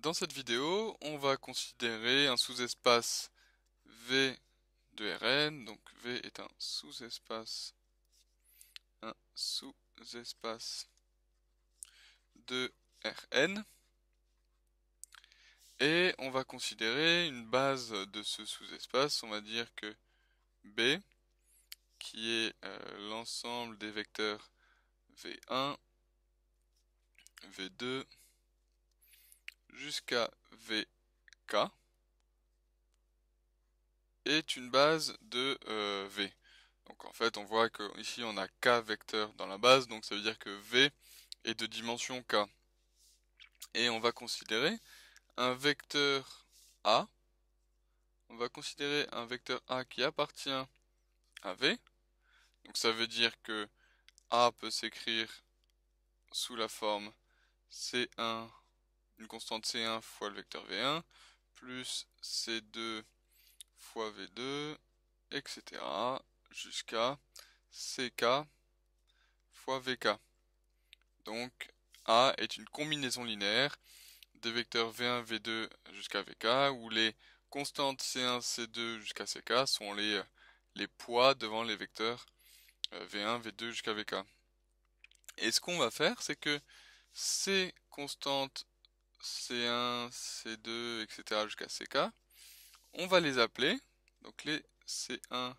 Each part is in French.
Dans cette vidéo, on va considérer un sous-espace V de Rn. Donc V est un sous-espace un sous-espace de Rn. Et on va considérer une base de ce sous-espace. On va dire que B, qui est euh, l'ensemble des vecteurs V1, V2, jusqu'à VK est une base de euh, V. Donc en fait, on voit qu'ici on a K vecteur dans la base, donc ça veut dire que V est de dimension K. Et on va considérer un vecteur A. On va considérer un vecteur A qui appartient à V. Donc ça veut dire que A peut s'écrire sous la forme C1 une constante C1 fois le vecteur V1, plus C2 fois V2, etc. jusqu'à CK fois VK. Donc A est une combinaison linéaire des vecteurs V1, V2 jusqu'à VK, où les constantes C1, C2 jusqu'à CK sont les, les poids devant les vecteurs V1, euh, V2 jusqu'à VK. Et ce qu'on va faire, c'est que ces constantes C1, C2, etc. jusqu'à CK. On va les appeler. Donc les C1,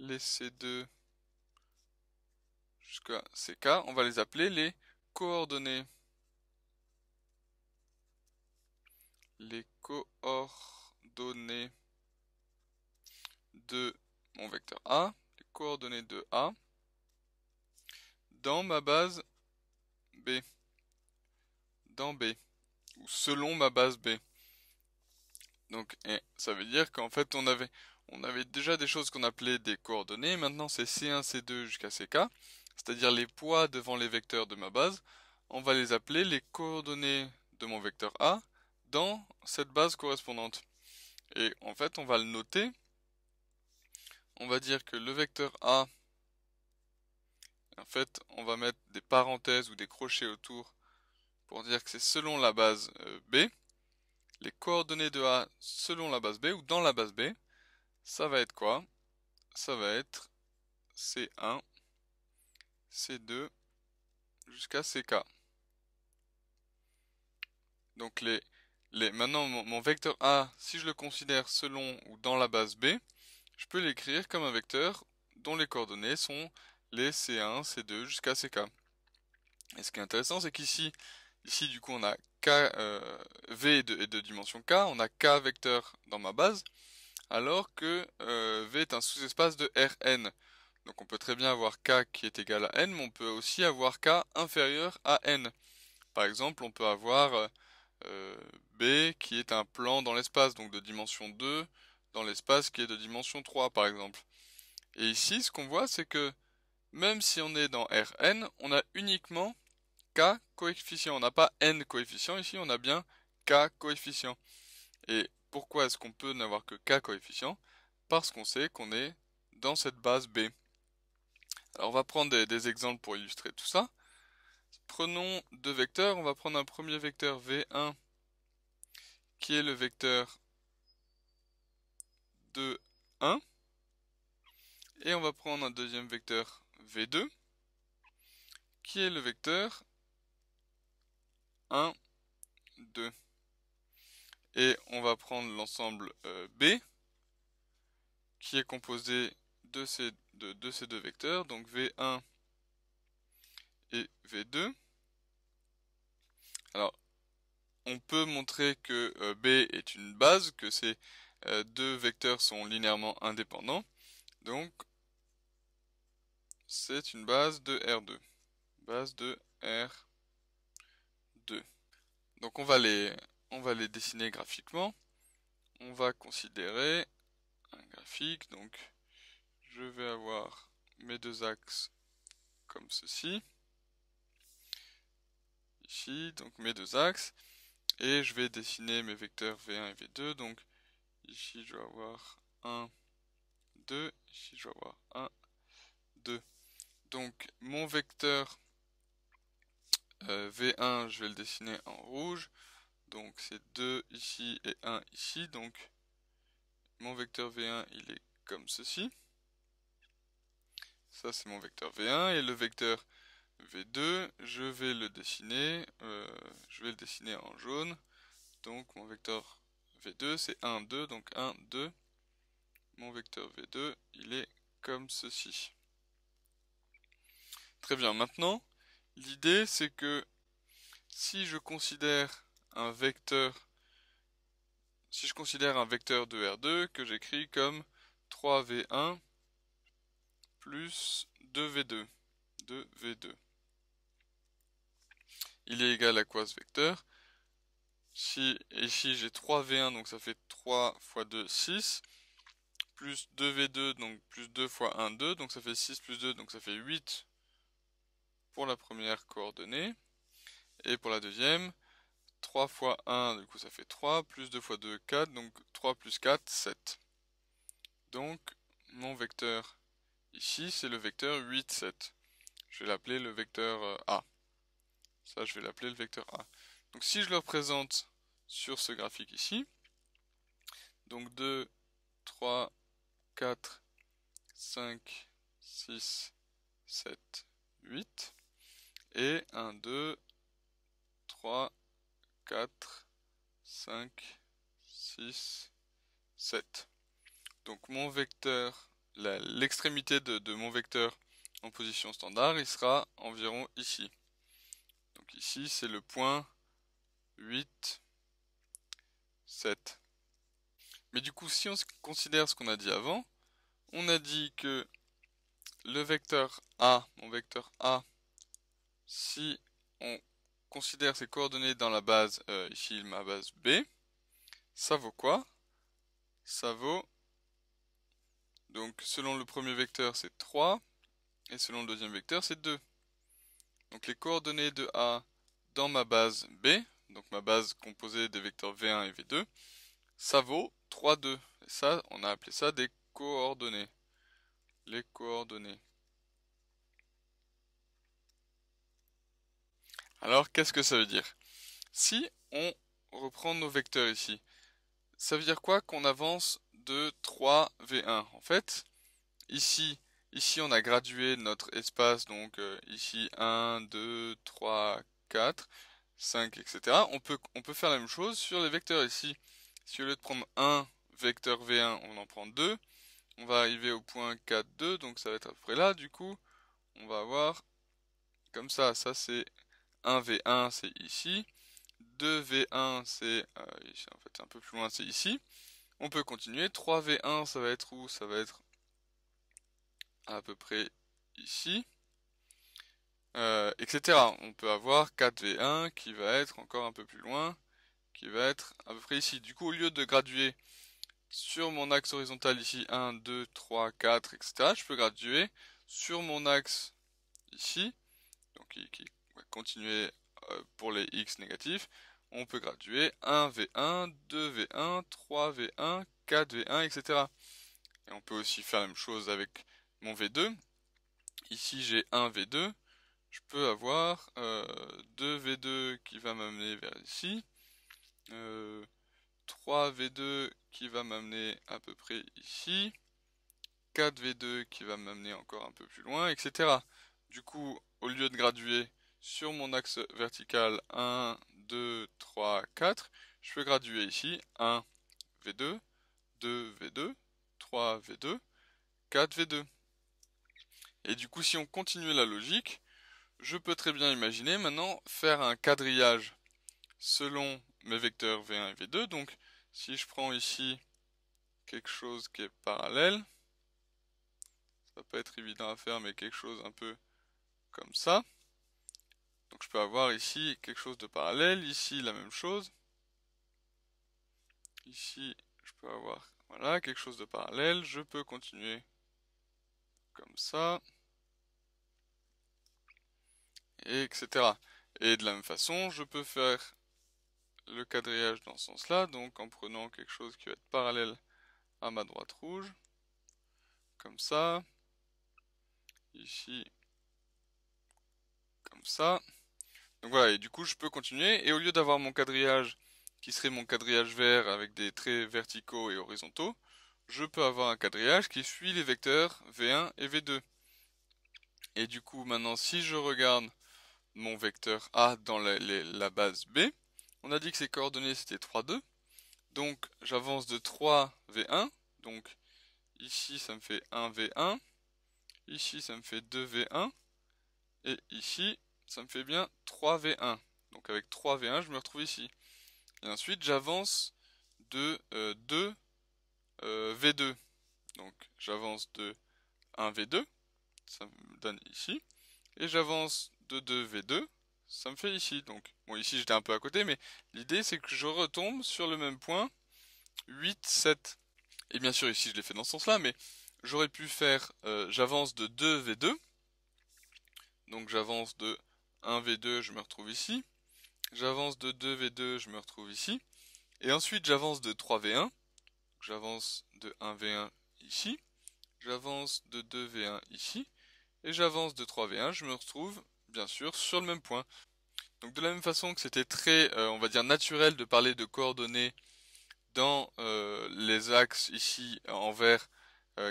les C2 jusqu'à CK. On va les appeler les coordonnées. Les coordonnées de mon vecteur A, les coordonnées de A, dans ma base B. Dans B selon ma base B. Donc ça veut dire qu'en fait on avait, on avait déjà des choses qu'on appelait des coordonnées, maintenant c'est C1, C2 jusqu'à CK, c'est-à-dire les poids devant les vecteurs de ma base, on va les appeler les coordonnées de mon vecteur A dans cette base correspondante. Et en fait on va le noter, on va dire que le vecteur A, en fait on va mettre des parenthèses ou des crochets autour pour dire que c'est selon la base euh, B, les coordonnées de A selon la base B ou dans la base B, ça va être quoi Ça va être C1, C2 jusqu'à CK. Donc les, les maintenant mon, mon, vecteur A, si je le considère selon ou dans la base B, je peux l'écrire comme un vecteur dont les coordonnées sont les C1, C2 jusqu'à CK. Et ce qui est intéressant, c'est qu'ici, Ici, du coup, on a K, euh, V de, dimension K, on a K vecteur dans ma base, alors que euh, V est un sous-espace de Rn. Donc on peut très bien avoir K qui est égal à N, mais on peut aussi avoir K inférieur à N. Par exemple, on peut avoir euh, B qui est un plan dans l'espace, donc de dimension 2, dans l'espace qui est de dimension 3, par exemple. Et ici, ce qu'on voit, c'est que même si on est dans Rn, on a uniquement k coefficient, On n'a pas n coefficients ici, on a bien k coefficients. Et pourquoi est-ce qu'on peut n'avoir que k coefficients Parce qu'on sait qu'on est dans cette base B. Alors on va prendre des, des, exemples pour illustrer tout ça. Prenons deux vecteurs. On va prendre un premier vecteur V1 qui est le vecteur de 1. Et on va prendre un deuxième vecteur V2 qui est le vecteur 1, 2. Et on va prendre l'ensemble euh, B, qui est composé de ces, deux vecteurs, donc V1 et V2. Alors, on peut montrer que euh, B est une base, que ces euh, deux vecteurs sont linéairement indépendants. Donc, c'est une base de R2. Base de R2. Donc on va les, on va les dessiner graphiquement. On va considérer un graphique. Donc je vais avoir mes deux axes comme ceci. Ici, donc mes deux axes. Et je vais dessiner mes vecteurs V1 et V2. Donc ici je vais avoir 1, 2. Ici je vais avoir 1, 2. Donc mon vecteur euh, V1, je vais le dessiner en rouge. Donc c'est 2 ici et 1 ici. Donc mon vecteur V1, il est comme ceci. Ça, c'est mon vecteur V1. Et le vecteur V2, je vais le dessiner. Euh, je vais le dessiner en jaune. Donc mon vecteur V2, c'est 1, 2. Donc 1, 2. Mon vecteur V2, il est comme ceci. Très bien, maintenant, L'idée, c'est que si je considère un vecteur, si je considère un vecteur de R2 que j'écris comme 3V1 plus 2V2, 2V2. Il est égal à quoi ce vecteur si, Ici j'ai 3V1, donc ça fait 3 fois 2, 6, plus 2V2, donc plus 2 fois 1, 2, donc ça fait 6 plus 2, donc ça fait 8 pour la première coordonnée. Et pour la deuxième, 3 fois 1, du coup ça fait 3, plus 2 fois 2, 4, donc 3 plus 4, 7. Donc mon vecteur ici, c'est le vecteur 8, 7. Je vais l'appeler le vecteur euh, A. Ça, je vais l'appeler le vecteur A. Donc si je le représente sur ce graphique ici, donc 2, 3, 4, 5, 6, 7, 8. Et 1, 2, 3, 4, 5, 6, 7. Donc mon vecteur, l'extrémité de, de, mon vecteur en position standard, il sera environ ici. Donc ici, c'est le point 8, 7. Mais du coup, si on considère ce qu'on a dit avant, on a dit que le vecteur A, mon vecteur A, si on considère ces coordonnées dans la base, euh, ici ma base B, ça vaut quoi Ça vaut, donc selon le premier vecteur c'est 3, et selon le deuxième vecteur c'est 2. Donc les coordonnées de A dans ma base B, donc ma base composée des vecteurs V1 et V2, ça vaut 3, 2. Et ça, on a appelé ça des coordonnées. Les coordonnées. Alors, qu'est-ce que ça veut dire Si on reprend nos vecteurs ici, ça veut dire quoi qu'on avance de 3 V1 En fait, ici, ici on a gradué notre espace, donc euh, ici 1, 2, 3, 4, 5, etc. On peut, on peut faire la même chose sur les vecteurs ici. Si au lieu de prendre 1 vecteur V1, on en prend 2, on va arriver au point 4, 2, donc ça va être à peu près là, du coup, on va avoir comme ça, ça c'est 1v1 c'est ici, 2v1 c'est euh, ici. en fait un peu plus loin c'est ici. On peut continuer, 3v1 ça va être où Ça va être à peu près ici. Euh, etc. On peut avoir 4v1 qui va être encore un peu plus loin, qui va être à peu près ici. Du coup, au lieu de graduer sur mon axe horizontal ici 1, 2, 3, 4, etc., je peux graduer sur mon axe ici, donc qui, qui continuer euh, pour les x négatifs, on peut graduer 1v1, 2v1, 3v1, 4v1, etc. Et on peut aussi faire la même chose avec mon v2. Ici j'ai 1v2, je peux avoir 2v2 euh, qui va m'amener vers ici, 3v2 euh, qui va m'amener à peu près ici, 4v2 qui va m'amener encore un peu plus loin, etc. Du coup, au lieu de graduer sur mon axe vertical 1, 2, 3, 4, je peux graduer ici 1, V2, 2, V2, 3, V2, 4, V2. Et du coup, si on continue la logique, je peux très bien imaginer maintenant faire un quadrillage selon mes vecteurs V1 et V2. Donc, si je prends ici quelque chose qui est parallèle, ça va pas être évident à faire, mais quelque chose un peu comme ça je peux avoir ici quelque chose de parallèle, ici la même chose. Ici, je peux avoir voilà, quelque chose de parallèle. Je peux continuer comme ça. etc. Et de la même façon, je peux faire le quadrillage dans ce sens-là, donc en prenant quelque chose qui va être parallèle à ma droite rouge, comme ça, ici, comme ça. Donc voilà, et du coup je peux continuer, et au lieu d'avoir mon quadrillage qui serait mon quadrillage vert avec des traits verticaux et horizontaux, je peux avoir un quadrillage qui suit les vecteurs V1 et V2. Et du coup maintenant si je regarde mon vecteur A dans la, base B, on a dit que ses coordonnées c'était 3, 2. Donc j'avance de 3 V1, donc ici ça me fait 1 V1, ici ça me fait 2 V1, et ici ça me fait bien 3v1. Donc avec 3v1, je me retrouve ici. Et ensuite, j'avance de 2 euh, euh, v2. Donc j'avance de 1 v2, ça me donne ici. Et j'avance de 2 v2, ça me fait ici. Donc bon, ici j'étais un peu à côté, mais l'idée c'est que je retombe sur le même point 8, 7. Et bien sûr, ici je l'ai fait dans ce sens-là, mais j'aurais pu faire, euh, j'avance de 2 v2. Donc j'avance de 1 V2, je me retrouve ici. J'avance de 2 V2, je me retrouve ici. Et ensuite, j'avance de 3 V1. J'avance de 1 V1 ici. J'avance de 2 V1 ici. Et j'avance de 3 V1, je me retrouve, bien sûr, sur le même point. Donc de la même façon que c'était très, euh, on va dire, naturel de parler de coordonnées dans euh, les axes ici euh, en vert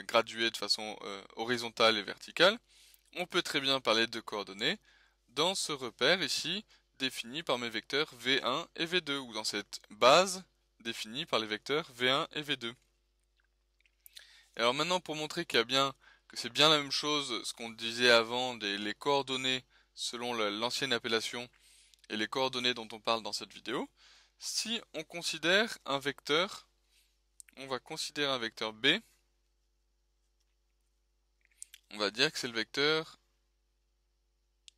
gradués de façon horizontale et verticale, on peut très bien parler de coordonnées dans ce repère ici, défini par mes vecteurs V1 et V2, ou dans cette base définie par les vecteurs V1 et V2. alors maintenant, pour montrer qu'il y bien, que c'est bien la même chose, ce qu'on disait avant, les coordonnées selon l'ancienne appellation et les coordonnées dont on parle dans cette vidéo, si on considère un vecteur, on va considérer un vecteur B, on va dire que c'est le vecteur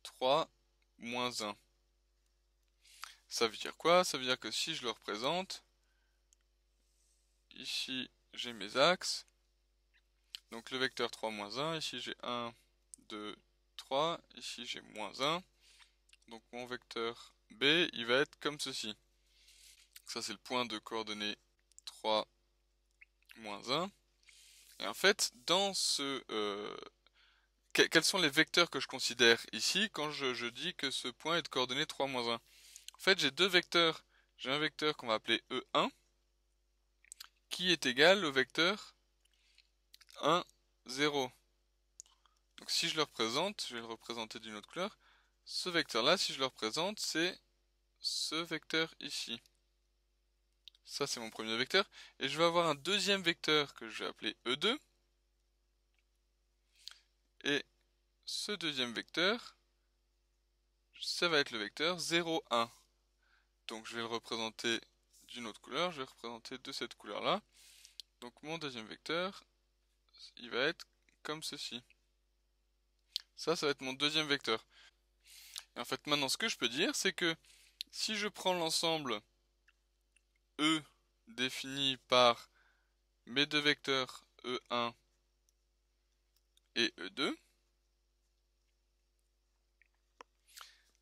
3 moins 1. Ça veut dire quoi Ça veut dire que si je le représente, ici j'ai mes axes, donc le vecteur 3 moins 1, ici j'ai 1, 2, 3, ici j'ai moins 1, donc mon vecteur B, il va être comme ceci. Ça c'est le point de coordonnées 3, moins 1. Et en fait, dans ce... Euh, quels sont les vecteurs que je considère ici quand je, dis que ce point est de coordonnée 3, 1 En fait, j'ai deux vecteurs. J'ai un vecteur qu'on va appeler E1, qui est égal au vecteur 1, 0. Donc si je le représente, je vais le représenter d'une autre couleur, ce vecteur-là, si je le représente, c'est ce vecteur ici. Ça, c'est mon premier vecteur. Et je vais avoir un deuxième vecteur que je vais appeler E2, et ce deuxième vecteur, ça va être le vecteur 0, 1. Donc je vais le représenter d'une autre couleur, je vais le représenter de cette couleur-là. Donc mon deuxième vecteur, il va être comme ceci. Ça, ça va être mon deuxième vecteur. Et en fait, maintenant, ce que je peux dire, c'est que si je prends l'ensemble E défini par mes deux vecteurs E1 et E2.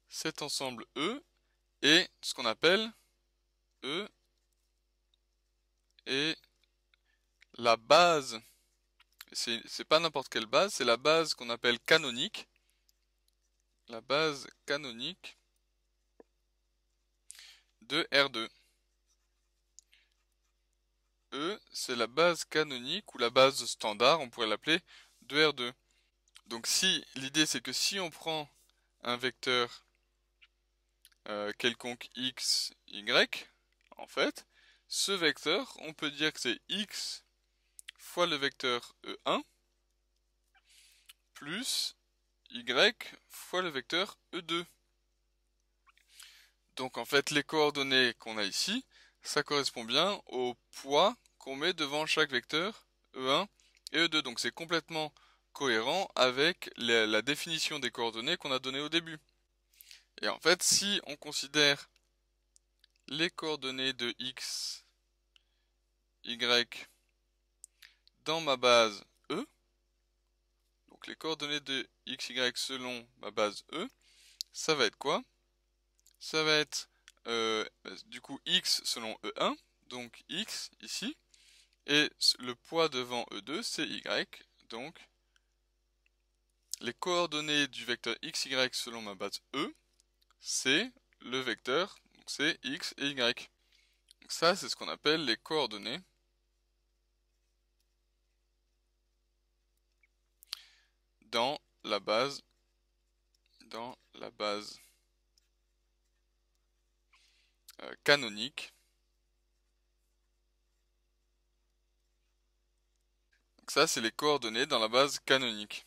Cet ensemble E est ce qu'on appelle E et la base, c'est pas n'importe quelle base, c'est la base qu'on appelle canonique. La base canonique de R2. E, c'est la base canonique ou la base standard, on pourrait l'appeler 2 Donc si l'idée c'est que si on prend un vecteur euh, quelconque x, y, en fait, ce vecteur, on peut dire que c'est x fois le vecteur E1 euh, plus y fois le vecteur E2. Euh, Donc en fait, les coordonnées qu'on a ici, ça correspond bien au poids qu'on met devant chaque vecteur E1 et E2, donc c'est complètement cohérent avec la, définition des coordonnées qu'on a donnée au début. Et en fait, si on considère les coordonnées de x, y dans ma base E, donc les coordonnées de x, y selon ma base E, ça va être quoi Ça va être euh, du coup x selon E1, donc x ici, et le poids devant E2, c'est Y. Donc, les coordonnées du vecteur x y selon ma base E, c'est le vecteur, c'est X et Y. Donc ça, c'est ce qu'on appelle les coordonnées. dans la base dans la base euh, canonique Donc ça, c'est les coordonnées dans la base canonique.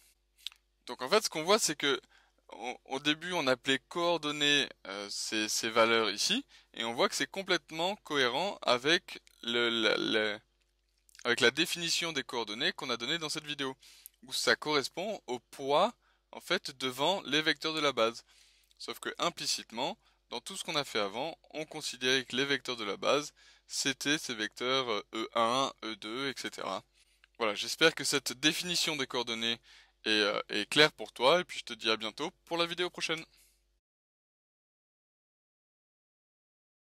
Donc en fait, ce qu'on voit, c'est que au début, on appelait coordonnées euh, ces, valeurs ici, et on voit que c'est complètement cohérent avec la, définition des coordonnées qu'on a donnée dans cette vidéo, où ça correspond au poids en fait devant les vecteurs de la base. Sauf que implicitement, dans tout ce qu'on a fait avant, on considérait que les vecteurs de la base, c'était ces vecteurs E1, E2, etc. Voilà, j'espère que cette définition des coordonnées est, euh, est claire pour toi et puis je te dis à bientôt pour la vidéo prochaine.